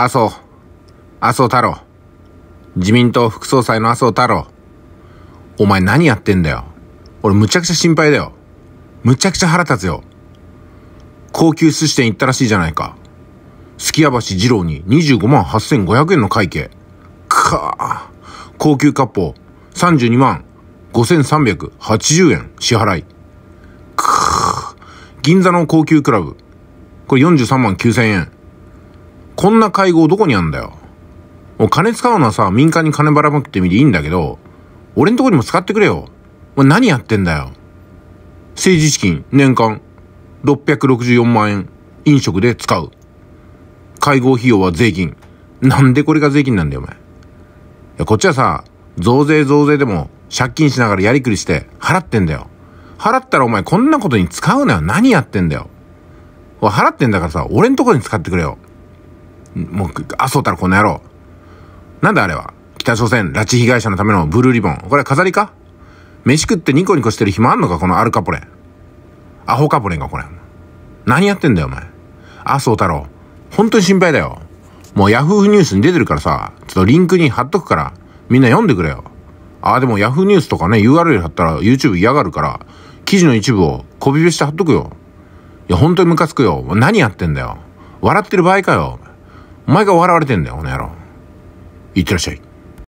麻生、麻生太郎。自民党副総裁の麻生太郎。お前何やってんだよ。俺むちゃくちゃ心配だよ。むちゃくちゃ腹立つよ。高級寿司店行ったらしいじゃないか。月き橋二郎に25万8500円の会計。かあ。高級割烹32万5380円支払い。くぅ。銀座の高級クラブ。これ43万9000円。こんな会合どこにあんだよ。お金使うのはさ、民間に金ばらまくってみていいんだけど、俺んとこにも使ってくれよ。お前何やってんだよ。政治資金、年間、664万円、飲食で使う。会合費用は税金。なんでこれが税金なんだよ、お前。いや、こっちはさ、増税増税でも、借金しながらやりくりして、払ってんだよ。払ったらお前こんなことに使うなよ。何やってんだよ。払ってんだからさ、俺んとこに使ってくれよ。もう、あそうたらこの野郎。なんだあれは。北朝鮮拉致被害者のためのブルーリボン。これ飾りか飯食ってニコニコしてる暇あんのかこのアルカポレン。アホカポレンがこれ。何やってんだよお前。麻生太郎。本当に心配だよ。もうヤフーニュースに出てるからさ、ちょっとリンクに貼っとくから、みんな読んでくれよ。ああ、でもヤフーニュースとかね、URL 貼ったら YouTube 嫌がるから、記事の一部をコピペして貼っとくよ。いや、本当にムカつくよ。何やってんだよ。笑ってる場合かよ。毎回笑われてんだよ、この野郎。いってらっしゃい。